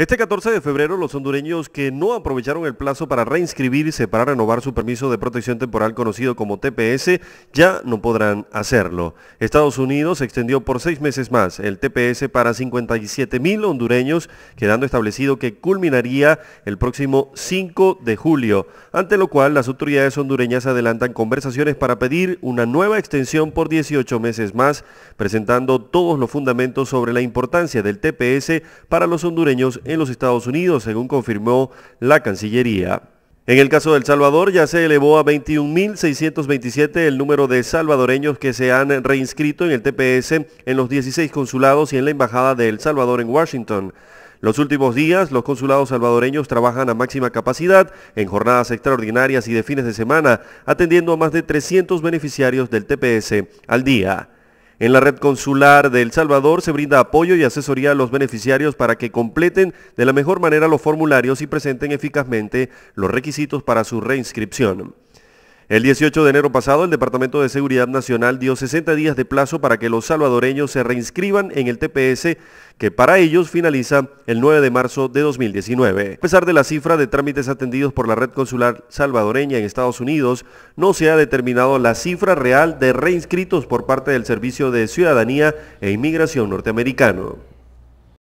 Este 14 de febrero, los hondureños que no aprovecharon el plazo para reinscribirse para renovar su permiso de protección temporal conocido como TPS ya no podrán hacerlo. Estados Unidos extendió por seis meses más el TPS para 57 mil hondureños, quedando establecido que culminaría el próximo 5 de julio, ante lo cual las autoridades hondureñas adelantan conversaciones para pedir una nueva extensión por 18 meses más, presentando todos los fundamentos sobre la importancia del TPS para los hondureños en los Estados Unidos, según confirmó la Cancillería. En el caso del Salvador ya se elevó a 21.627 el número de salvadoreños que se han reinscrito en el TPS en los 16 consulados y en la Embajada de El Salvador en Washington. Los últimos días, los consulados salvadoreños trabajan a máxima capacidad en jornadas extraordinarias y de fines de semana, atendiendo a más de 300 beneficiarios del TPS al día. En la red consular de El Salvador se brinda apoyo y asesoría a los beneficiarios para que completen de la mejor manera los formularios y presenten eficazmente los requisitos para su reinscripción. El 18 de enero pasado, el Departamento de Seguridad Nacional dio 60 días de plazo para que los salvadoreños se reinscriban en el TPS, que para ellos finaliza el 9 de marzo de 2019. A pesar de la cifra de trámites atendidos por la red consular salvadoreña en Estados Unidos, no se ha determinado la cifra real de reinscritos por parte del Servicio de Ciudadanía e Inmigración norteamericano.